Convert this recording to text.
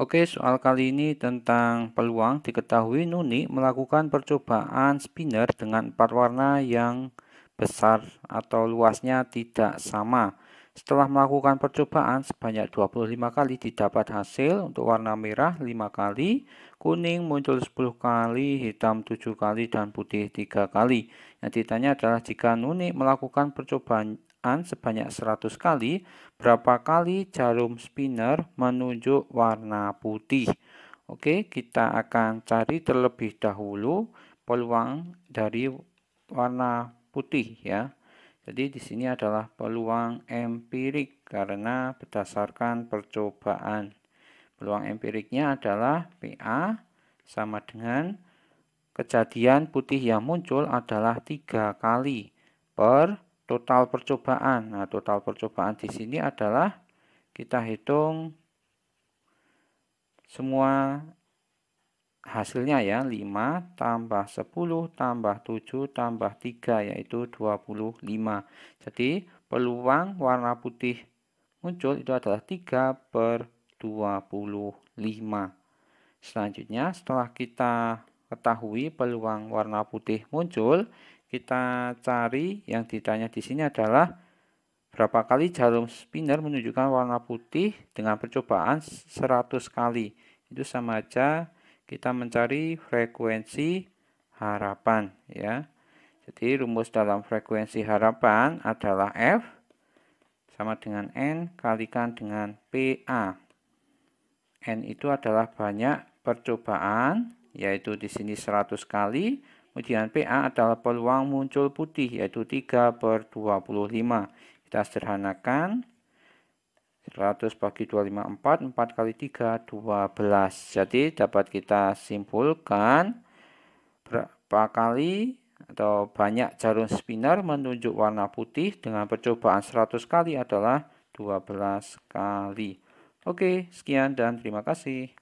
Oke, soal kali ini tentang peluang diketahui Nuni melakukan percobaan spinner dengan empat warna yang besar atau luasnya tidak sama setelah melakukan percobaan sebanyak 25 kali didapat hasil untuk warna merah 5 kali, kuning muncul 10 kali, hitam 7 kali, dan putih 3 kali. Yang ditanya adalah jika Nuni melakukan percobaan sebanyak 100 kali, berapa kali jarum spinner menunjuk warna putih. Oke, kita akan cari terlebih dahulu peluang dari warna putih ya. Jadi di sini adalah peluang empirik karena berdasarkan percobaan. Peluang empiriknya adalah PA sama dengan kejadian putih yang muncul adalah tiga kali per total percobaan. Nah, total percobaan di sini adalah kita hitung semua hasilnya ya 5 tambah 10 tambah 7 tambah 3 yaitu 25 jadi peluang warna putih muncul itu adalah 3 per 25 selanjutnya setelah kita ketahui peluang warna putih muncul kita cari yang ditanya di sini adalah berapa kali jarum spinner menunjukkan warna putih dengan percobaan 100 kali itu sama aja kita mencari frekuensi harapan ya. Jadi rumus dalam frekuensi harapan adalah F sama dengan N kalikan dengan PA. N itu adalah banyak percobaan, yaitu di sini 100 kali. Kemudian PA adalah peluang muncul putih, yaitu 3 per 25. Kita sederhanakan, 100 bagi 254, 4 kali 3, 12. Jadi dapat kita simpulkan berapa kali atau banyak jarum spinner menunjuk warna putih dengan percobaan 100 kali adalah 12 kali. Oke, sekian dan terima kasih.